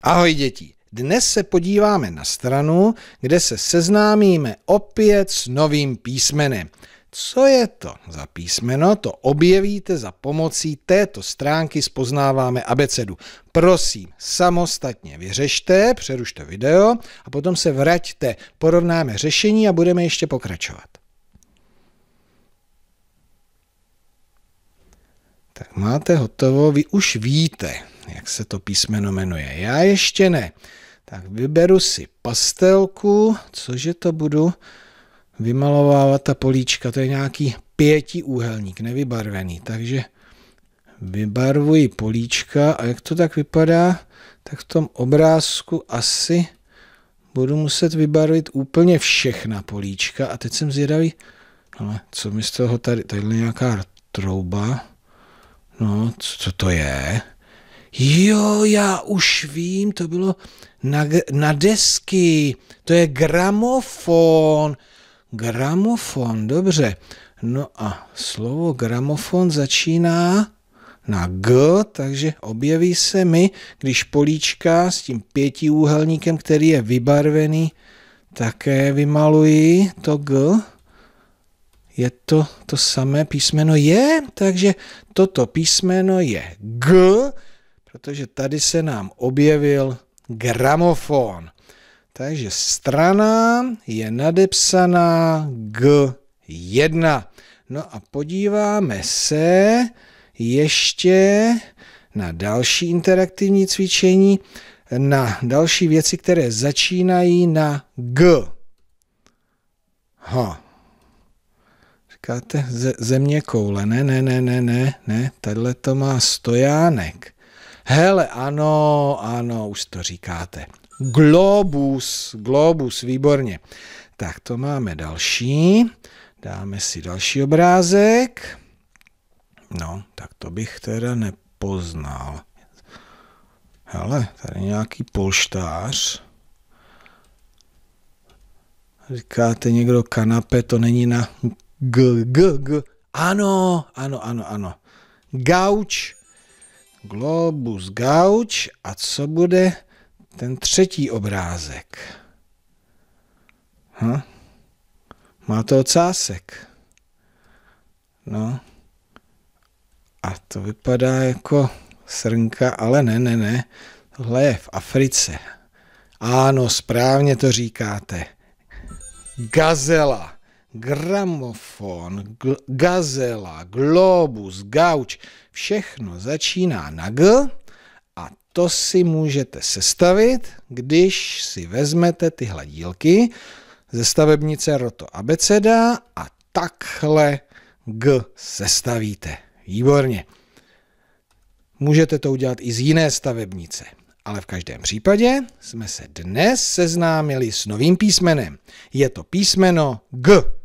Ahoj děti, dnes se podíváme na stranu, kde se seznámíme opět s novým písmenem. Co je to za písmeno, to objevíte za pomocí této stránky Spoznáváme abecedu. Prosím, samostatně vyřešte, přerušte video a potom se vraťte, porovnáme řešení a budeme ještě pokračovat. Tak máte hotovo, vy už víte, jak se to písmeno jmenuje. Já ještě ne. Tak vyberu si pastelku, cože to budu vymalovávat ta políčka, to je nějaký pětiúhelník, nevybarvený, takže vybarvuji políčka a jak to tak vypadá, tak v tom obrázku asi budu muset vybarvit úplně všechna políčka a teď jsem zvědavý, ale no, co mi z toho tady, tady je nějaká trouba, no co to je? jo, já už vím, to bylo na, na desky, to je gramofon. Gramofon, dobře. No a slovo gramofon začíná na G, takže objeví se mi, když políčka s tím pětiúhelníkem, který je vybarvený, také vymaluji to G. Je to to samé písmeno je, takže toto písmeno je G, protože tady se nám objevil gramofon. Takže strana je nadepsaná G1. No a podíváme se ještě na další interaktivní cvičení, na další věci, které začínají na G. Ha. Říkáte ze, země koule. Ne, ne, ne, ne, ne, ne. Tadyhle to má stojánek. Hele, ano, ano, už to říkáte. Globus, globus, výborně. Tak to máme další. Dáme si další obrázek. No, tak to bych teda nepoznal. Hele, tady nějaký polštář. Říkáte někdo kanape, to není na g, g, g. Ano, ano, ano, ano. Gauč, globus, gauč a co bude ten třetí obrázek? Ha? Hm? Má to ocásek. No. A to vypadá jako srnka, ale ne, ne, ne. Tohle je v Africe. Ano, správně to říkáte. Gazela gramofon, gl- gazela, globus, gauč, všechno začíná na G a to si můžete sestavit, když si vezmete tyhle dílky ze stavebnice Roto Abeceda a takhle G sestavíte. Výborně. Můžete to udělat i z jiné stavebnice. Ale v každém případě jsme se dnes seznámili s novým písmenem. Je to písmeno G.